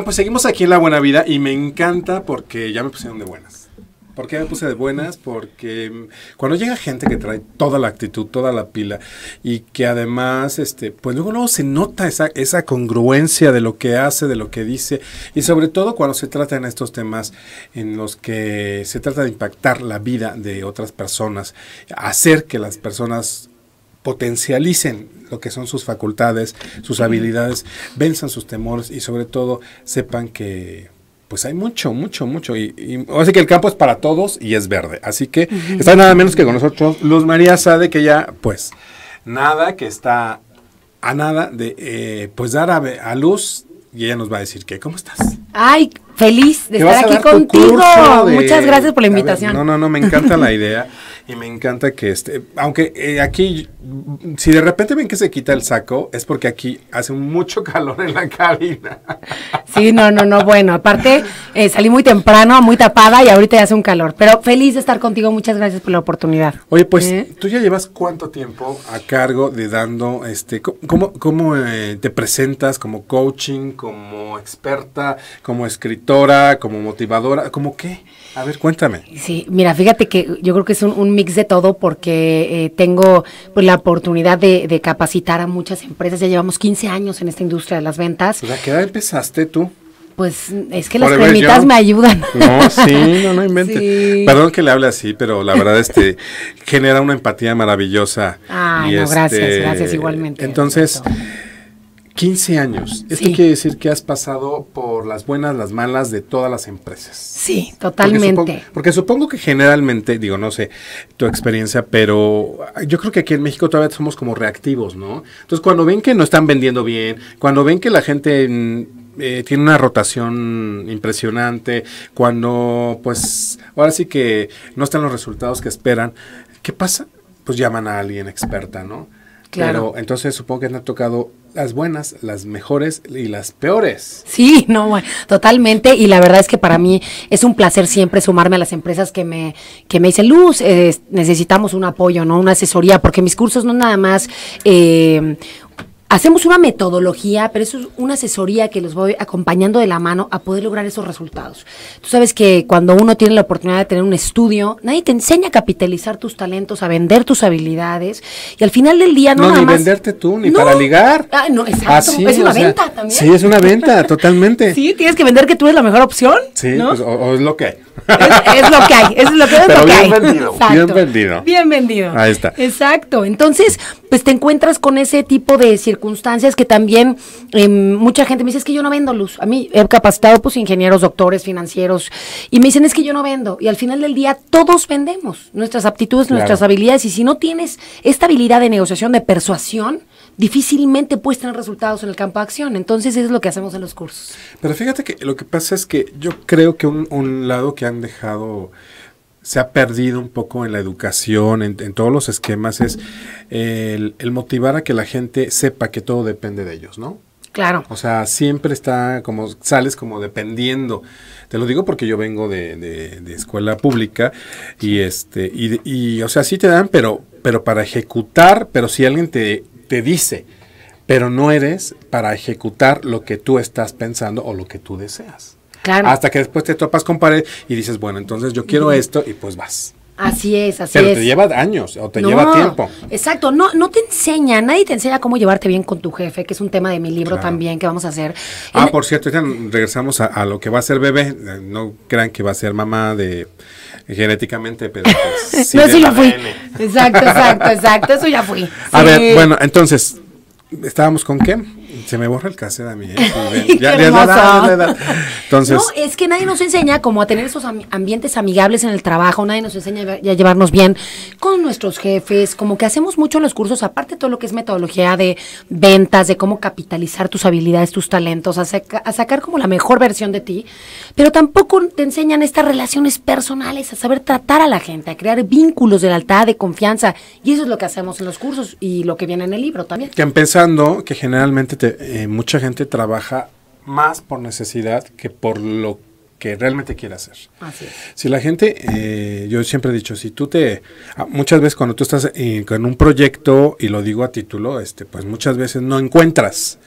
pues seguimos aquí en La Buena Vida y me encanta porque ya me pusieron de buenas. ¿Por qué me puse de buenas? Porque mm, cuando llega gente que trae toda la actitud, toda la pila, y que además, este, pues luego, se nota esa, esa congruencia de lo que hace, de lo que dice, y sobre todo cuando se trata en estos temas en los que se trata de impactar la vida de otras personas, hacer que las personas potencialicen lo que son sus facultades, sus habilidades, venzan sus temores y sobre todo sepan que pues hay mucho, mucho, mucho. Y, y así que el campo es para todos y es verde. Así que está nada menos que con nosotros Luz María sabe que ya pues nada, que está a nada de eh, pues dar a, luz y ella nos va a decir que, ¿cómo estás? Ay, feliz de estar aquí contigo. Muchas gracias por la invitación. no, no, no, me encanta la idea. Y me encanta que esté, aunque eh, aquí, si de repente ven que se quita el saco, es porque aquí hace mucho calor en la cabina. Sí, no, no, no, bueno, aparte eh, salí muy temprano, muy tapada y ahorita ya hace un calor, pero feliz de estar contigo, muchas gracias por la oportunidad. Oye, pues ¿Eh? tú ya llevas cuánto tiempo a cargo de dando, este, cómo, cómo te presentas como coaching, como experta, como escritora, como motivadora, como qué? A ver, cuéntame. Sí, mira, fíjate que yo creo que es un, mix de todo porque eh, tengo pues, la oportunidad de, capacitar a muchas empresas. Ya llevamos 15 años en esta industria de las ventas. ¿A qué edad empezaste tú? Pues es que las cremitas me ayudan. No, sí, no, no inventes. Perdón que le hable así, pero la verdad este genera una empatía maravillosa. Ah, no, gracias, este, gracias igualmente. Entonces... 15 años. Esto quiere decir que has pasado por las buenas, las malas de todas las empresas. Sí, totalmente. Porque supongo, que generalmente, digo, no sé tu experiencia, pero yo creo que aquí en México todavía somos como reactivos, ¿no? Entonces, cuando ven que no están vendiendo bien, cuando ven que la gente mm, eh, tiene una rotación impresionante, cuando, pues, ahora sí que no están los resultados que esperan, ¿qué pasa? Pues llaman a alguien experta, ¿no? Claro. entonces supongo que no ha tocado las buenas, las mejores y las peores. Sí, no, totalmente. Y la verdad es que para mí es un placer siempre sumarme a las empresas que me, que me dicen, Luz, necesitamos un apoyo, ¿no? Una asesoría, porque mis cursos no nada más... Eh, hacemos una metodología, pero eso es una asesoría que los voy acompañando de la mano a poder lograr esos resultados. Tú sabes que cuando uno tiene la oportunidad de tener un estudio, nadie te enseña a capitalizar tus talentos, a vender tus habilidades y al final del día no, no ni venderte tú ni para ligar. Ah, no, exacto, ah, es una venta también. Sí, es una venta, totalmente. sí, tienes que vender que tú eres la mejor opción. Sí, pues, o, o es lo que es, lo que hay, es lo que, es lo que hay. bien vendido. Bien vendido. Ahí está. Exacto. Entonces, pues te encuentras con ese tipo de circunstancias que también em, mucha gente me dice, es que yo no vendo luz. A mí he capacitado pues ingenieros, doctores, financieros, y me dicen, es que yo no vendo. Y al final del día todos vendemos nuestras aptitudes, nuestras habilidades, y si no tienes esta habilidad de negociación, de persuasión, difícilmente puedes tener resultados en el campo de acción. Entonces eso es lo que hacemos en los cursos. Pero fíjate que lo que pasa es que yo creo que un, lado que han dejado se ha perdido un poco en la educación, en, todos los esquemas, es el, motivar a que la gente sepa que todo depende de ellos, ¿no? Claro. O sea, siempre está como, sales como dependiendo. Te lo digo porque yo vengo de, de, escuela pública y este, y, y, o sea, sí te dan, pero, pero para ejecutar, pero si alguien te te dice, pero no eres para ejecutar lo que tú estás pensando o lo que tú deseas. Claro. Hasta que después te topas con pared y dices, bueno, entonces yo quiero esto y pues vas. Así es, así es. Pero te lleva años o te lleva tiempo. Exacto, no, no te enseña, nadie te enseña cómo llevarte bien con tu jefe, que es un tema de mi libro también que vamos a hacer. Ah, por cierto, ya regresamos a, lo que va a ser bebé. Eh, no crean que va a ser mamá de genéticamente, pero... Pues, sí no, eso ya fui. Exacto, exacto, exacto, eso ya fui. A ver, bueno, entonces, ¿estábamos con qué? Se me borra el cassette a mí. ya, Entonces, no, es que nadie nos enseña como a tener esos ambientes amigables en el trabajo, nadie nos enseña a, llevarnos bien con nuestros jefes, como que hacemos mucho en los cursos, aparte de todo lo que es metodología de ventas, de cómo capitalizar tus habilidades, tus talentos, a, sacar como la mejor versión de ti, pero tampoco te enseñan estas relaciones personales, a saber tratar a la gente, a crear vínculos de lealtad, de confianza, y eso es lo que hacemos en los cursos y lo que viene en el libro también. Que empezando, que generalmente eh, mucha gente trabaja más por necesidad que por lo que realmente quiere hacer. Así Si la gente, eh, yo siempre he dicho, si tú te, ah, muchas veces cuando tú estás en eh, un proyecto, y lo digo a título, este, pues muchas veces no encuentras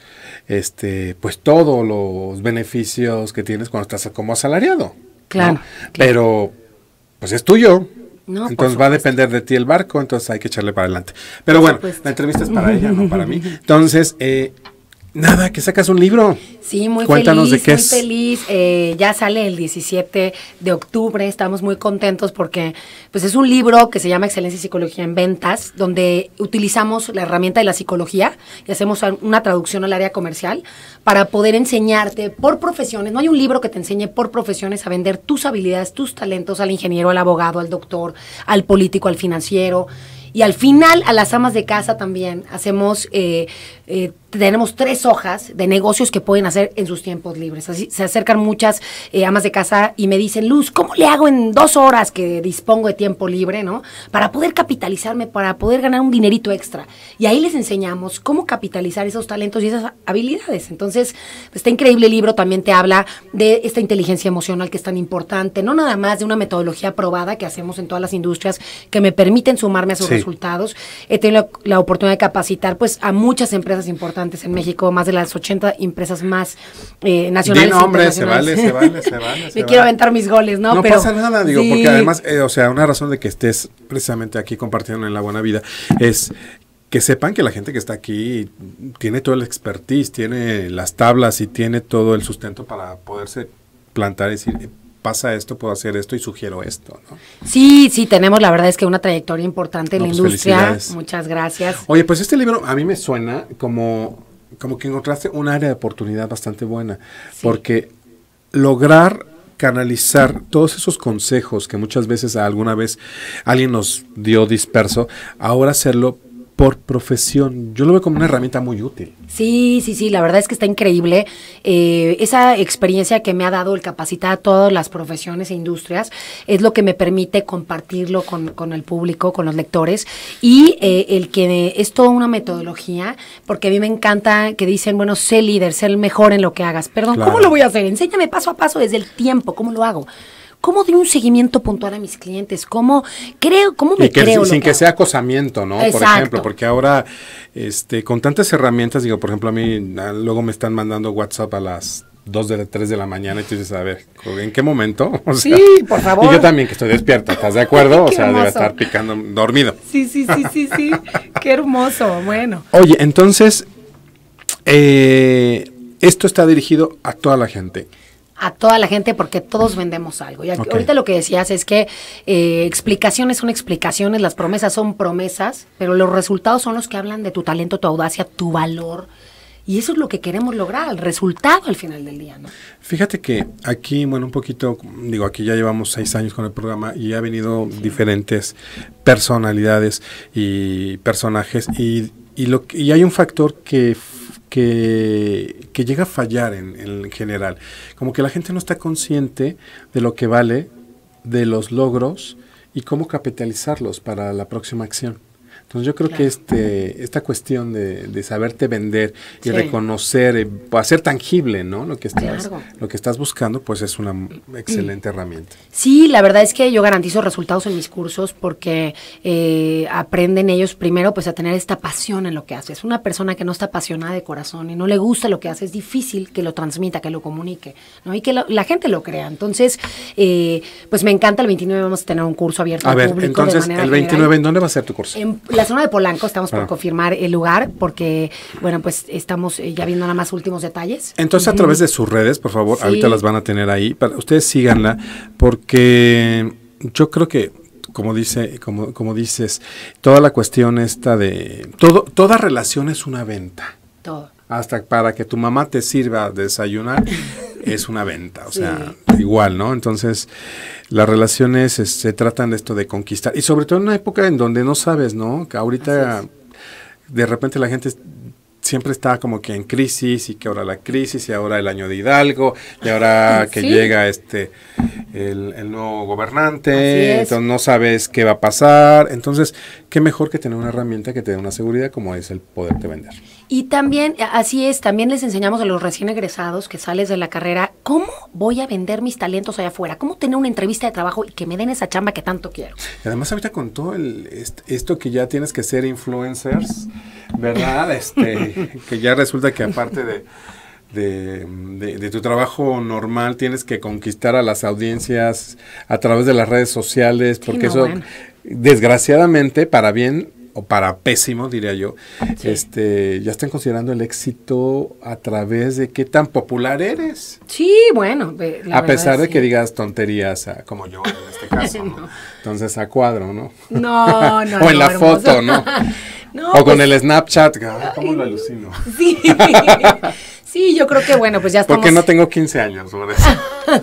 este, pues todos los beneficios que tienes cuando estás como asalariado. Claro. Pero, pues es tuyo. No, entonces va a depender de ti el barco, entonces hay que echarle para adelante. Pero bueno, la entrevista es para ella, no para mí. Entonces, eh, Nada, que sacas un libro. Sí, muy Cuéntanos feliz, de qué muy feliz. Eh, ya sale el 17 de octubre. Estamos muy contentos porque pues es un libro que se llama Excelencia y Psicología en Ventas, donde utilizamos la herramienta de la psicología y hacemos una traducción al área comercial para poder enseñarte por profesiones. No hay un libro que te enseñe por profesiones a vender tus habilidades, tus talentos al ingeniero, al abogado, al doctor, al político, al financiero. Y al final, a las amas de casa también hacemos eh, eh, tenemos tres hojas de negocios que pueden hacer en sus tiempos libres. Así, se acercan muchas eh, amas de casa y me dicen, Luz, ¿cómo le hago en dos horas que dispongo de tiempo libre, no? Para poder capitalizarme, para poder ganar un dinerito extra. Y ahí les enseñamos cómo capitalizar esos talentos y esas habilidades. Entonces, este increíble libro también te habla de esta inteligencia emocional que es tan importante, no nada más de una metodología probada que hacemos en todas las industrias que me permiten sumarme a sus resultados. He tenido la, oportunidad de capacitar pues a muchas empresas importantes antes en México, más de las 80 empresas más eh, nacionales. E hombre, se vale, se vale, se vale. Me quiero aventar mis goles, ¿no? No pasa nada, digo, porque además, eh, o sea, una razón de que estés precisamente aquí compartiendo en la buena vida es que sepan que la gente que está aquí tiene todo el expertise, tiene las tablas y tiene todo el sustento para poderse plantar y decir, pasa esto, puedo hacer esto y sugiero esto. Sí, sí, tenemos la verdad es que una trayectoria importante en la pues, industria. Muchas gracias. Oye, pues este libro a mí me suena como, como que encontraste un área de oportunidad bastante buena, porque lograr canalizar todos esos consejos que muchas veces alguna vez alguien nos dio disperso, ahora hacerlo por profesión, yo lo veo como una herramienta muy útil. Sí, sí, sí, la verdad es que está increíble. Eh, esa experiencia que me ha dado el capacitar a todas las profesiones e industrias es lo que me permite compartirlo con, el público, con los lectores, y eh, el que es toda una metodología, porque a mí me encanta que dicen, bueno, sé líder, sé el mejor en lo que hagas. Perdón, ¿cómo lo voy a hacer? Enséñame paso a paso desde el tiempo, ¿cómo lo hago? ¿Cómo doy un seguimiento puntual a mis clientes? ¿Cómo creo, cómo me creo? Sin, que, sea acosamiento, ¿no? Por ejemplo, porque ahora, este, con tantas herramientas, digo, por ejemplo, a mí luego me están mandando WhatsApp a las 2 de la 3 de la mañana y tú dices, a ver, ¿en qué momento? sí, por favor. Y yo también que estoy despierto. ¿estás de acuerdo? o sea, debe estar picando dormido. Sí, sí, sí, sí, sí. qué hermoso, bueno. Oye, entonces, eh, esto está dirigido a toda la gente a toda la gente porque todos vendemos algo. Y ahorita lo que decías es que eh, explicaciones son explicaciones, las promesas son promesas, pero los resultados son los que hablan de tu talento, tu audacia, tu valor. Y eso es lo que queremos lograr, el resultado al final del día, ¿no? Fíjate que aquí, bueno, un poquito, digo, aquí ya llevamos seis años con el programa y ha venido diferentes personalidades y personajes y, lo, y hay un factor que que, que llega a fallar en, en general. Como que la gente no está consciente de lo que vale, de los logros y cómo capitalizarlos para la próxima acción. Pues yo creo que este, esta cuestión de, saberte vender y reconocer, hacer eh, tangible, ¿no? Lo que estás, lo que estás buscando, pues es una excelente herramienta. Sí, la verdad es que yo garantizo resultados en mis cursos porque eh, aprenden ellos primero pues a tener esta pasión en lo que Es Una persona que no está apasionada de corazón y no le gusta lo que hace, es difícil que lo transmita, que lo comunique, ¿no? Y que la gente lo crea. Entonces, eh, pues me encanta el 29 vamos a tener un curso abierto a público Entonces, el 29 en dónde va a ser tu curso? En zona de Polanco, estamos por ah. confirmar el lugar, porque, bueno, pues estamos eh, ya viendo nada más últimos detalles. Entonces, a través de sus redes, por favor, ahorita las van a tener ahí, ustedes síganla, porque yo creo que como dice, como, como dices, toda la cuestión esta de todo, toda relación es una venta. Todo hasta para que tu mamá te sirva a desayunar es una venta, o sea, igual, ¿no? Entonces, las relaciones se tratan de esto de conquistar y sobre todo en una época en donde no sabes, ¿no? Que ahorita de repente la gente siempre está como que en crisis y que ahora la crisis y ahora el año de Hidalgo y ahora que llega este el, el nuevo gobernante, entonces no sabes qué va a pasar, entonces qué mejor que tener una herramienta que te dé una seguridad como es el poderte vender. Y también, así es, también les enseñamos a los recién egresados que sales de la carrera, ¿cómo voy a vender mis talentos allá afuera? ¿Cómo tener una entrevista de trabajo y que me den esa chamba que tanto quiero? además ahorita con todo el, esto que ya tienes que ser influencers, ¿verdad? Este, que ya resulta que aparte de... tu trabajo normal tienes que conquistar a las audiencias a través de las redes sociales, porque eso, desgraciadamente, para bien, o para pésimo, diría yo, este, ya están considerando el éxito a través de qué tan popular eres. Sí, bueno. a pesar de que digas tonterías, como yo en este caso. Entonces, a cuadro, ¿no? No, no. o en la foto, ¿no? o con pues el Snapchat, ¿cómo lo alucino? Sí. Sí, yo creo que bueno, pues ya estamos. Porque no tengo 15 años,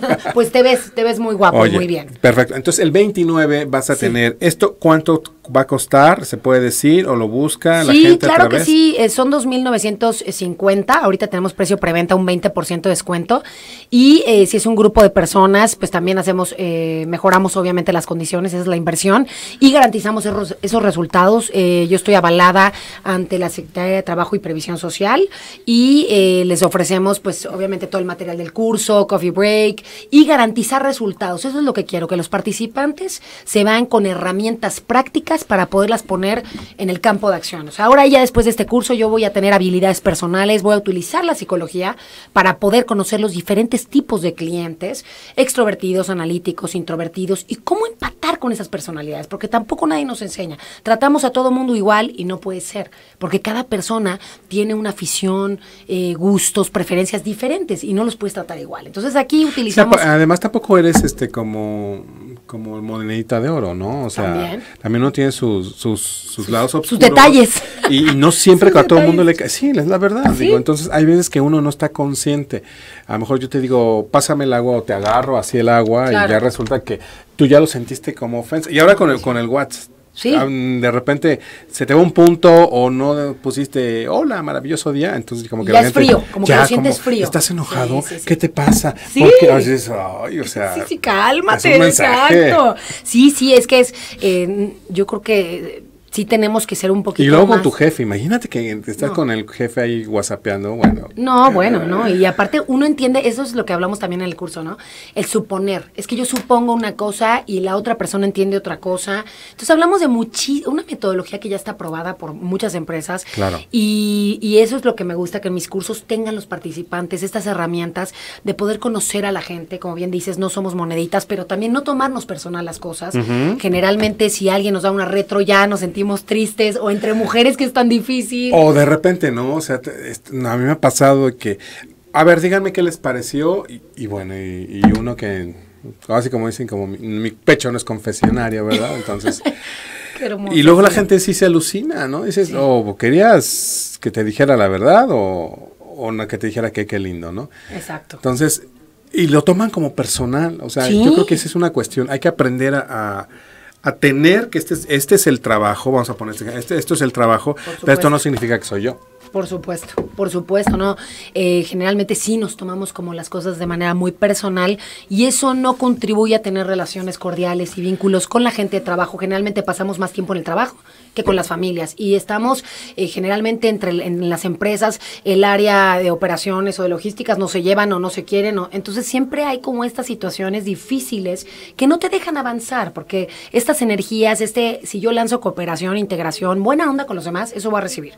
pues te ves, te ves muy guapo, muy bien. Perfecto. Entonces el 29 vas a tener esto. ¿Cuánto va a costar? ¿Se puede decir o lo busca la sí, gente? Sí, claro que sí. son 2.950. Ahorita tenemos precio preventa un 20% de descuento y eh, si es un grupo de personas, pues también hacemos, eh, mejoramos obviamente las condiciones. es la inversión y garantizamos esos, esos resultados. Eh, yo estoy avalada ante la Secretaría de Trabajo y Previsión Social y les ofrecemos, pues obviamente todo el material del curso, coffee break y garantizar resultados. Eso es lo que quiero, que los participantes se van con herramientas prácticas para poderlas poner en el campo de acción. O sea, ahora ya después de este curso yo voy a tener habilidades personales, voy a utilizar la psicología para poder conocer los diferentes tipos de clientes, extrovertidos, analíticos, introvertidos y cómo empatar con esas personalidades, porque tampoco nadie nos enseña. Tratamos a todo mundo igual y no puede ser, porque cada persona tiene una afición, eh, gusto, preferencias diferentes y no los puedes tratar igual. Entonces aquí utilizamos... además tampoco eres este como como monedita de oro, ¿no? O sea, también, uno tiene sus, sus, sus lados sus, Sus detalles. Y, no siempre a todo el mundo le cae. Sí, es la verdad. Digo, entonces hay veces que uno no está consciente. A lo mejor yo te digo, pásame el agua o te agarro así el agua y ya resulta que tú ya lo sentiste como ofensa. Y ahora con el, con el WhatsApp Ah, de repente se te va un punto o no pusiste, hola, maravilloso día. Entonces, como que. Ya es frío, como ya, que lo sientes frío. Estás enojado, ¿qué te pasa? Sí. Porque, o sea. Sí, sí, cálmate, exacto. Sí, sí, es que es. Eh, yo creo que sí tenemos que ser un poquito. más. Y luego con tu jefe, imagínate que estás con el jefe ahí whatsappeando, bueno. No, eh, bueno, no. Y eh. aparte uno entiende, eso es lo que hablamos también en el curso, ¿no? El suponer. Es que yo supongo una cosa y la otra persona entiende otra cosa. Entonces hablamos de una metodología que ya está aprobada por muchas empresas. Claro. Y, y eso es lo que me gusta, que en mis cursos tengan los participantes estas herramientas de poder conocer a la gente. Como bien dices, no somos moneditas, pero también no tomarnos personal las cosas. Generalmente si alguien nos da una retro ya nos sentimos tristes o entre mujeres que es tan difícil. O de repente, ¿no? O sea, a mí me ha pasado que, a ver, díganme qué les pareció y, bueno, y, uno que, así como dicen, como mi, pecho no es confesionario, ¿verdad? Entonces... y luego la gente sí se alucina, ¿no? Dices, o oh, querías que te dijera la verdad o, o que te dijera que qué lindo, ¿no? Exacto. Entonces, y lo toman como personal, o sea, yo creo que esa es una cuestión, hay que aprender a a tener que este, este es el trabajo, vamos a poner este, este esto es el trabajo, pero esto no significa que soy yo. Por supuesto, por supuesto, ¿no? Eh, generalmente sí nos tomamos como las cosas de manera muy personal y eso no contribuye a tener relaciones cordiales y vínculos con la gente de trabajo. Generalmente pasamos más tiempo en el trabajo que con las familias y estamos eh, generalmente entre en las empresas, el área de operaciones o de logísticas no se llevan o no se quieren. no entonces siempre hay como estas situaciones difíciles que no te dejan avanzar porque estas energías, este, si yo lanzo cooperación, integración, buena onda con los demás, eso va a recibir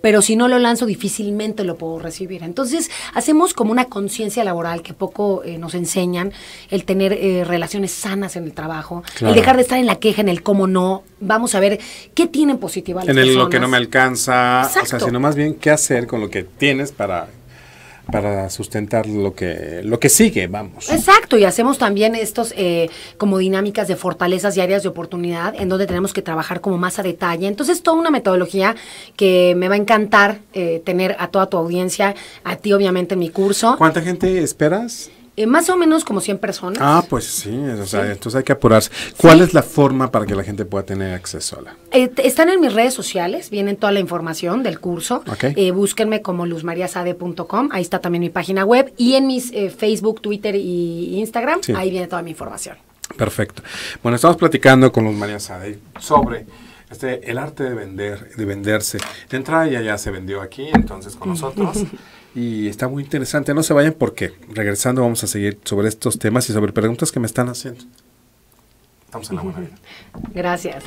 pero si no lo lanzo difícilmente lo puedo recibir. Entonces hacemos como una conciencia laboral que poco eh, nos enseñan, el tener eh, relaciones sanas en el trabajo, el dejar de estar en la queja, en el cómo no, vamos a ver qué tienen positiva las En lo que no me alcanza, o sea, sino más bien qué hacer con lo que tienes para para sustentar lo que, lo que sigue, vamos. Exacto, y hacemos también estos eh, como dinámicas de fortalezas y áreas de oportunidad en donde tenemos que trabajar como más a detalle. Entonces, toda una metodología que me va a encantar eh, tener a toda tu audiencia, a ti obviamente en mi curso. ¿Cuánta gente esperas? Eh, más o menos como 100 personas. Ah, pues sí, entonces hay que apurarse. ¿Cuál es la forma para que la gente pueda tener acceso a la? Eh, están en mis redes sociales, vienen toda la información del curso. Eh, búsquenme como luzmariasade.com, ahí está también mi página web y en mis Facebook, Twitter e Instagram, ahí viene toda mi información. Perfecto. Bueno, estamos platicando con Luz María Sade sobre este, el arte de vender, de venderse. De entrada ella ya se vendió aquí, entonces con nosotros y está muy interesante. No se vayan porque regresando vamos a seguir sobre estos temas y sobre preguntas que me están haciendo. Estamos en la buena vida. Gracias.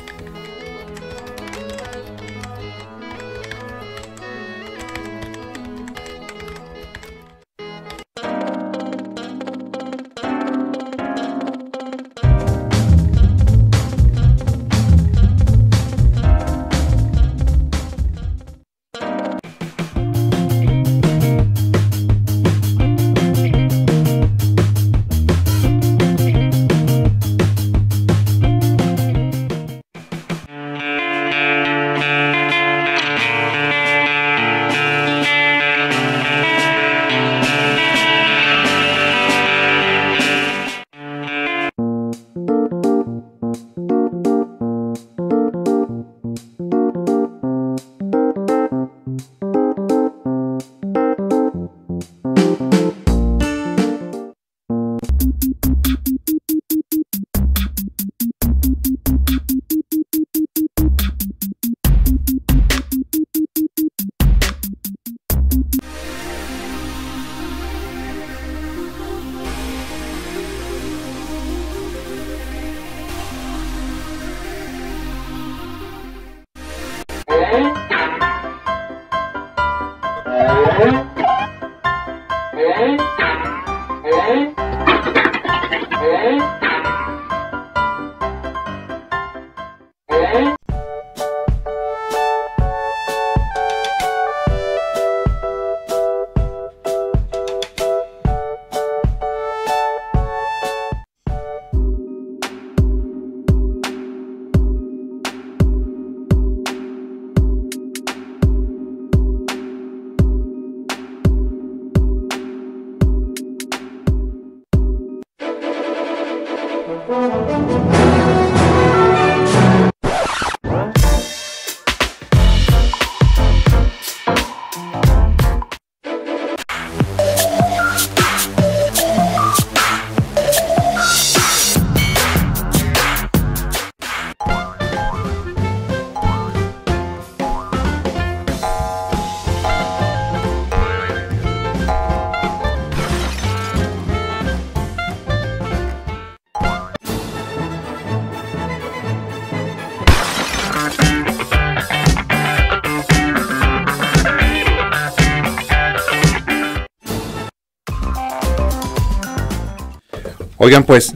Oigan, pues,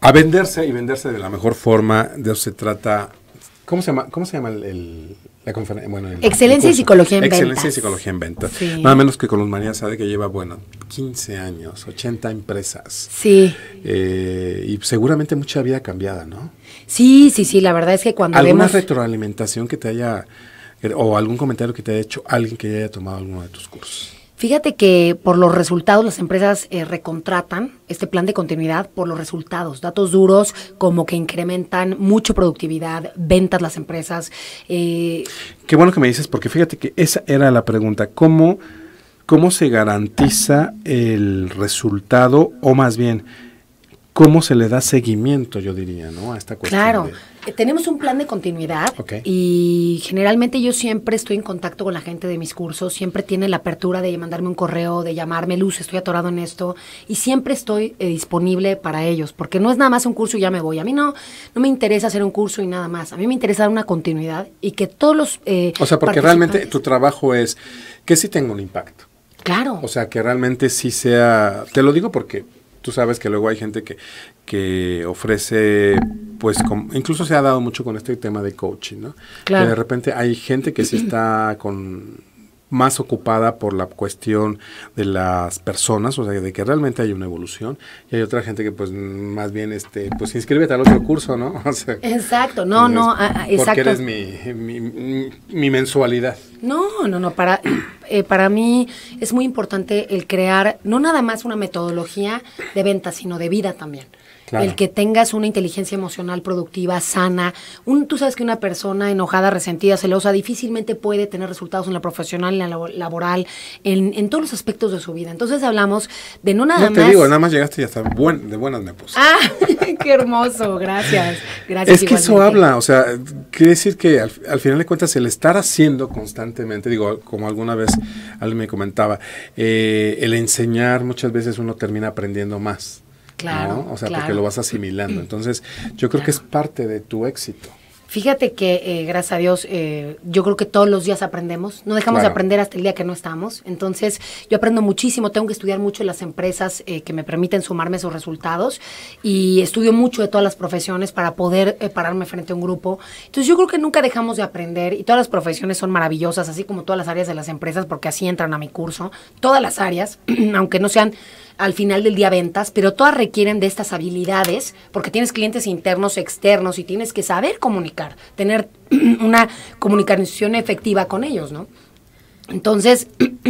a venderse y venderse de la mejor forma, de eso se trata. ¿Cómo se llama, cómo se llama el, la conferencia? Bueno, Excelencia y Psicología en Ventas. Excelencia y Psicología en venta. Nada menos que con sabe sabe que lleva, bueno, 15 años, 80 empresas. Sí. Eh, y seguramente mucha vida cambiada, ¿no? Sí, sí, sí, la verdad es que cuando ¿Alguna retroalimentación que te haya, eh, o algún comentario que te haya hecho alguien que haya tomado alguno de tus cursos? Fíjate que por los resultados las empresas eh, recontratan este plan de continuidad por los resultados, datos duros como que incrementan mucho productividad, ventas las empresas. Eh, Qué bueno que me dices porque fíjate que esa era la pregunta, ¿cómo, cómo se garantiza el resultado o más bien cómo se le da seguimiento, yo diría, ¿no? A esta cuestión. Claro. Eh, tenemos un plan de continuidad y generalmente yo siempre estoy en contacto con la gente de mis cursos, siempre tienen la apertura de mandarme un correo, de llamarme, Luz, estoy atorado en esto y siempre estoy eh, disponible para ellos, porque no es nada más un curso y ya me voy. A mí no, no me interesa hacer un curso y nada más, a mí me interesa dar una continuidad y que todos los... Eh, o sea, porque realmente tu trabajo es que sí tenga un impacto. Claro. O sea, que realmente sí sea, te lo digo porque tú sabes que luego hay gente que, que ofrece, pues, incluso se ha dado mucho con este tema de coaching, ¿no? Que de repente hay gente que se está con más ocupada por la cuestión de las personas, o sea, de que realmente hay una evolución, y hay otra gente que pues más bien, este, pues inscríbete al otro curso, ¿no? exacto, no, pues, no, ah, ah, exacto. Porque eres mi, mi, mensualidad. No, no, no, para, eh, para mí es muy importante el crear no nada más una metodología de venta, sino de vida también. El que tengas una inteligencia emocional productiva, sana. Un, tú sabes que una persona enojada, resentida, celosa, difícilmente puede tener resultados en la profesional, en la laboral, en, todos los aspectos de su vida. Entonces hablamos de no nada más... No te digo, nada más llegaste y hasta buen, de buenas me puse. Ah, qué hermoso, gracias. gracias es que eso habla, o sea, quiere decir que al, final de cuentas el estar haciendo constantemente, digo, como alguna vez alguien me comentaba, eh, el enseñar muchas veces uno termina aprendiendo más. Claro. O sea, porque lo vas asimilando. Mm. Entonces, yo creo que es parte de tu éxito. Fíjate que, eh, gracias a Dios, eh, yo creo que todos los días aprendemos. No dejamos de aprender hasta el día que no estamos. Entonces, yo aprendo muchísimo. Tengo que estudiar mucho las empresas eh, que me permiten sumarme a sus resultados. Y estudio mucho de todas las profesiones para poder pararme frente a un grupo. Entonces, yo creo que nunca dejamos de aprender. Y todas las profesiones son maravillosas, así como todas las áreas de las empresas, porque así entran a mi curso. Todas las áreas, aunque no sean al final del día ventas, pero todas requieren de estas habilidades porque tienes clientes internos, externos y tienes que saber comunicar, tener una comunicación efectiva con ellos, ¿no? Entonces,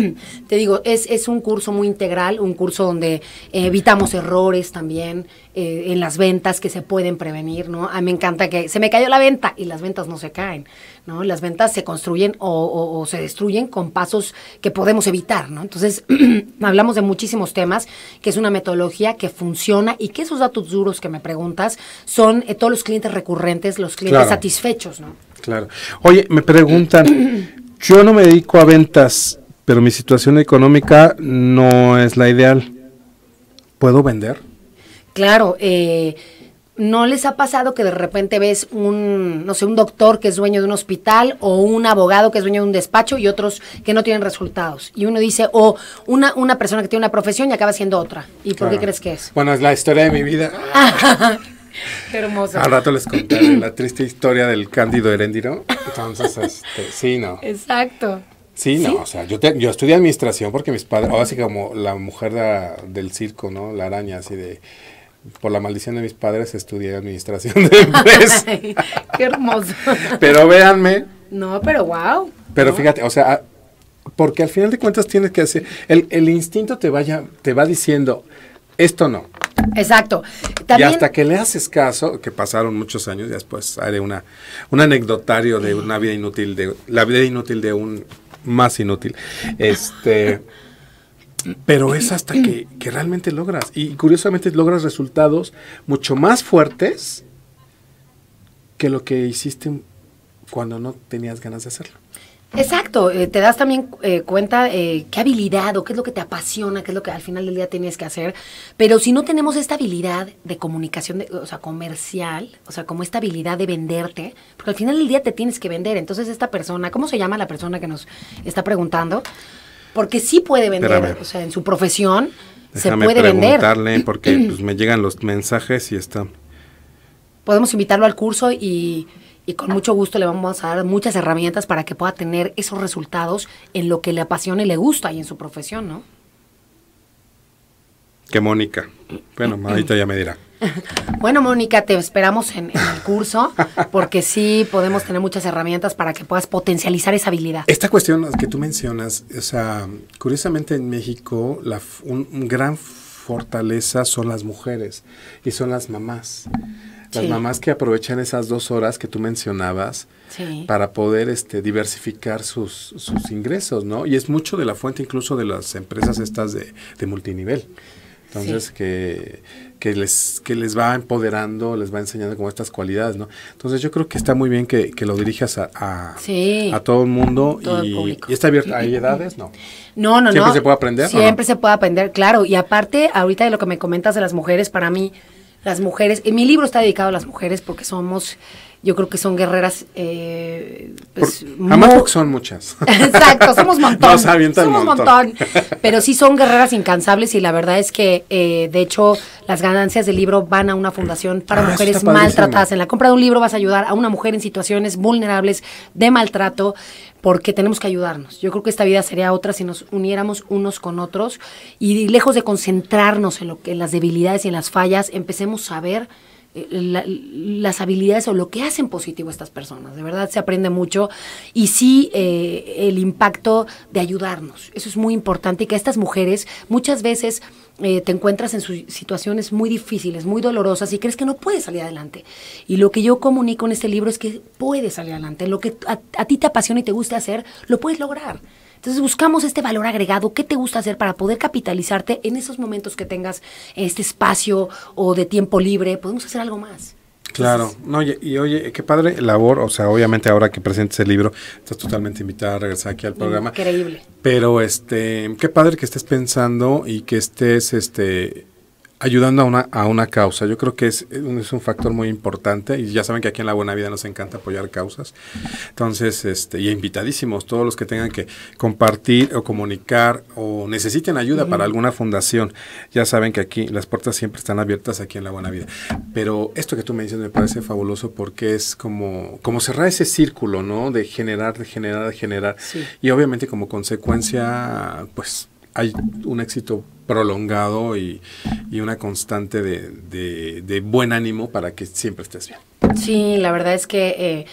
te digo, es, es, un curso muy integral, un curso donde eh, evitamos errores también eh, en las ventas que se pueden prevenir, ¿no? A ah, mí me encanta que se me cayó la venta y las ventas no se caen, ¿no? Las ventas se construyen o, se destruyen con pasos que podemos evitar, ¿no? Entonces, hablamos de muchísimos temas, que es una metodología que funciona y que esos datos duros que me preguntas son eh, todos los clientes recurrentes, los clientes satisfechos, ¿no? Claro. Oye, me preguntan... Yo no me dedico a ventas, pero mi situación económica no es la ideal. ¿Puedo vender? Claro, eh, ¿no les ha pasado que de repente ves un, no sé, un doctor que es dueño de un hospital o un abogado que es dueño de un despacho y otros que no tienen resultados? Y uno dice, o una, una persona que tiene una profesión y acaba siendo otra. ¿Y por qué crees que es? Bueno, es la historia de mi vida. Qué hermoso. Al rato les contaré la triste historia del Cándido Heréndiro. Entonces, este, sí, no. Exacto. Sí, no, o sea, yo, estudié administración porque mis padres, o así como la mujer del circo, ¿no? La araña, así de, por la maldición de mis padres estudié administración de empresas. qué hermoso. pero véanme. No, pero wow. Pero fíjate, o sea, ah, porque al final de cuentas tienes que hacer, el, el instinto te, vaya, te va diciendo, esto no, Exacto. Y hasta que le haces caso, que pasaron muchos años, y después haré una, un anecdotario de una vida inútil, de la vida inútil de un más inútil. Este. pero es hasta que, que, realmente logras. Y curiosamente logras resultados mucho más fuertes que lo que hiciste cuando no tenías ganas de hacerlo. Exacto, eh, te das también eh, cuenta eh, qué habilidad o qué es lo que te apasiona, qué es lo que al final del día tienes que hacer, pero si no tenemos esta habilidad de comunicación, de, o sea, comercial, o sea, como esta habilidad de venderte, porque al final del día te tienes que vender, entonces esta persona, ¿cómo se llama la persona que nos está preguntando? Porque sí puede vender, o sea, en su profesión se puede vender. preguntarle porque pues, me llegan los mensajes y está. Podemos invitarlo al curso y y con mucho gusto le vamos a dar muchas herramientas para que pueda tener esos resultados en lo que le apasiona y le gusta y en su profesión, ¿no? Que Mónica. Bueno, ahorita ya me dirá. Bueno, Mónica, te esperamos en, el curso porque sí podemos tener muchas herramientas para que puedas potencializar esa habilidad. Esta cuestión que tú mencionas, o sea, curiosamente en México la, un gran fortaleza son las mujeres y son las mamás. Las mamás que aprovechan esas dos horas que tú mencionabas para poder este, diversificar sus, ingresos, ¿no? Y es mucho de la fuente incluso de las empresas estas de, multinivel. Entonces, que, que, les, que les va empoderando, les va enseñando como estas cualidades, ¿no? Entonces, yo creo que está muy bien que, lo dirijas a, todo el mundo y, y, está abierto. ¿Hay edades? No. No, no, no. ¿Siempre se puede aprender? Siempre se puede aprender, claro. Y aparte, ahorita de lo que me comentas de las mujeres, para mí las mujeres. En mi libro está dedicado a las mujeres porque somos yo creo que son guerreras. Eh, pues, son muchas. Exacto, somos montón. Nos avientan somos montón. Pero sí son guerreras incansables y la verdad es que, eh, de hecho, las ganancias del libro van a una fundación para ah, mujeres maltratadas. En la compra de un libro vas a ayudar a una mujer en situaciones vulnerables de maltrato porque tenemos que ayudarnos. Yo creo que esta vida sería otra si nos uniéramos unos con otros y lejos de concentrarnos en, lo, en las debilidades y en las fallas, empecemos a ver eh, las habilidades o lo que hacen positivo estas personas. De verdad se aprende mucho y sí eh, el impacto de ayudarnos. Eso es muy importante y que estas mujeres muchas veces eh, te encuentras en sus situaciones muy difíciles, muy dolorosas y crees que no puedes salir adelante. Y lo que yo comunico en este libro es que puedes salir adelante. Lo que a, a ti te apasiona y te gusta hacer, lo puedes lograr. Entonces buscamos este valor agregado, qué te gusta hacer para poder capitalizarte en esos momentos que tengas este espacio o de tiempo libre, podemos hacer algo más. Claro, no, y, oye, qué padre labor, o sea, obviamente ahora que presentes el libro, estás totalmente invitada a regresar aquí al programa. Increíble. Pero este, qué padre que estés pensando y que estés este ayudando a una, a una causa. Yo creo que es, un factor muy importante y ya saben que aquí en La Buena Vida nos encanta apoyar causas. Entonces, este, y invitadísimos, todos los que tengan que compartir o comunicar o necesiten ayuda para alguna fundación, ya saben que aquí las puertas siempre están abiertas aquí en La Buena Vida. Pero esto que tú me dices me parece fabuloso porque es como, como cerrar ese círculo, ¿no? De generar, de generar, de generar. Y obviamente como consecuencia, pues hay un éxito prolongado y, y una constante de, buen ánimo para que siempre estés bien. Sí, la verdad es que eh,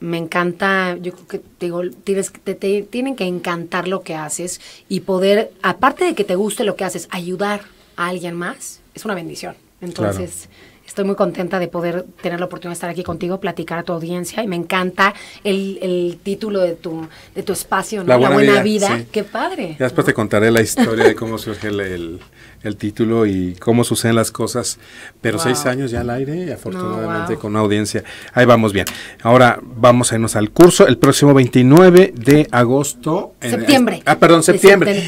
me encanta, yo creo que digo, tienes, te, te, tienen que encantar lo que haces y poder, aparte de que te guste lo que haces, ayudar a alguien más, es una bendición. Entonces, Estoy muy contenta de poder tener la oportunidad de estar aquí contigo, platicar a tu audiencia y me encanta el, título de tu, de tu espacio, ¿no? La Buena, Vida. Qué padre. Ya después te contaré la historia de cómo surge el el título y cómo suceden las cosas, pero seis años ya al aire, y afortunadamente con una audiencia. Ahí vamos bien. Ahora vamos a irnos al curso el próximo 29 de agosto. Septiembre. ah, perdón, septiembre.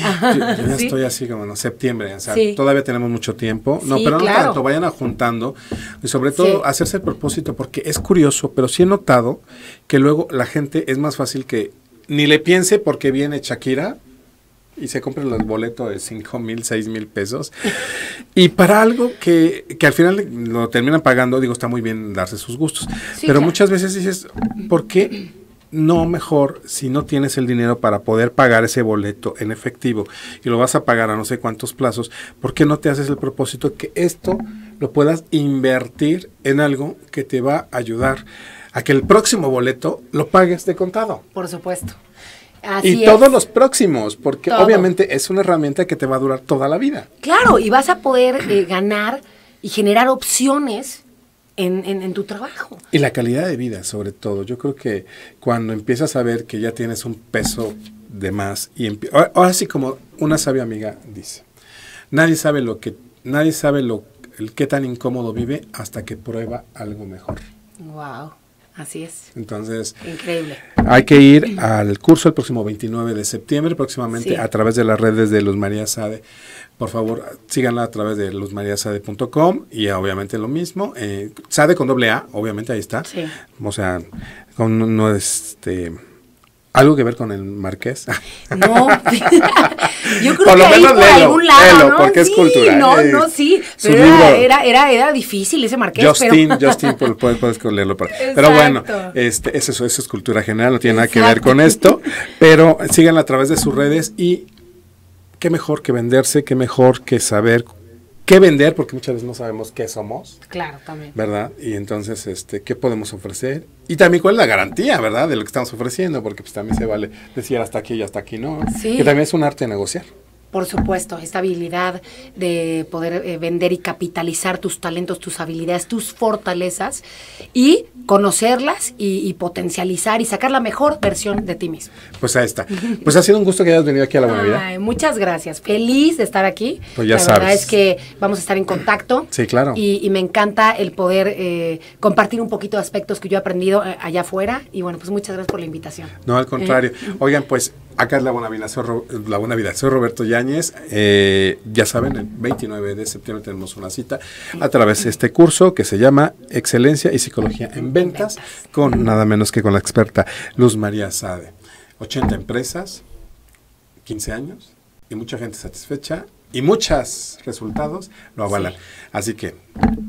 estoy así como, no, septiembre. O sea, todavía tenemos mucho tiempo. No, pero no tanto, vayan juntando y sobre todo hacerse el propósito, porque es curioso, pero sí he notado que luego la gente es más fácil que ni le piense porque viene Shakira y se compran los boletos de 5 mil, 6 mil pesos. Y para algo que, que, al final lo terminan pagando, digo, está muy bien darse sus gustos. pero muchas veces dices, ¿por qué no mejor si no tienes el dinero para poder pagar ese boleto en efectivo y lo vas a pagar a no sé cuántos plazos? ¿Por qué no te haces el propósito que esto lo puedas invertir en algo que te va a ayudar a que el próximo boleto lo pagues de contado? Por supuesto y todos los próximos, porque obviamente es una herramienta que te va a durar toda la vida. Claro, y vas a poder eh, ganar y generar opciones en, tu trabajo. Y la calidad de vida, sobre todo. Yo creo que cuando empiezas a ver que ya tienes un peso de más, y ah, ahora sí como una sabia amiga dice, nadie sabe lo que, nadie sabe lo, qué tan incómodo vive hasta que prueba algo mejor. Wow. Así es. Entonces, increíble. Hay que ir al curso el próximo 29 de septiembre, próximamente a través de las redes de Luz María Sade. Por favor, síganla a través de luzmariasade.com y obviamente lo mismo. Eh, Sade con doble A, obviamente ahí está. O sea, con no este ¿Algo que ver con el marqués? No, yo creo que menos ahí por algún lado, ¿no? porque sí, es No, no, sí, pero era, era, difícil ese marqués. Justin, Justin, puedes, puedes leerlo. Pero bueno, este, eso, es cultura general, no tiene nada que ver con esto, pero síganla a través de sus redes y qué mejor que venderse, qué mejor que saber qué vender, porque muchas veces no sabemos qué somos. Claro, también. ¿Verdad? Y entonces, este, ¿qué podemos ofrecer? Y también cuál es la garantía, ¿verdad? De lo que estamos ofreciendo, porque pues también se vale decir hasta aquí y hasta aquí no. Que también es un arte negociar. Por supuesto, esta habilidad de poder eh, vender y capitalizar tus talentos, tus habilidades, tus fortalezas y conocerlas y, potencializar y sacar la mejor versión de ti mismo. Pues ahí está. Pues ha sido un gusto que hayas venido aquí a la Buena Vida. muchas gracias. Feliz de estar aquí. Pues ya la sabes. La verdad es que vamos a estar en contacto. Sí, claro. Y, me encanta el poder eh, compartir un poquito de aspectos que yo he aprendido eh, allá afuera. Y bueno, pues muchas gracias por la invitación. No, al contrario. Oigan, pues Acá es la Buena Vida, soy Roberto Yáñez. Eh, ya saben, el 29 de septiembre tenemos una cita a través de este curso que se llama Excelencia y Psicología en Ventas, con nada menos que con la experta Luz María Sade. 80 empresas, 15 años y mucha gente satisfecha y muchos resultados lo avalan. Así que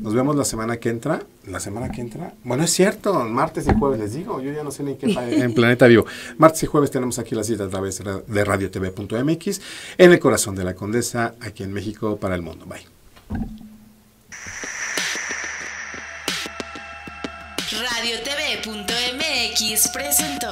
nos vemos la semana que entra. La semana que entra. Bueno, es cierto, martes y jueves les digo. Yo ya no sé ni qué En Planeta Vivo. Martes y jueves tenemos aquí la cita a través de radiotv.mx en el corazón de la condesa, aquí en México, para el mundo. Bye. Radiotv.mx presentó.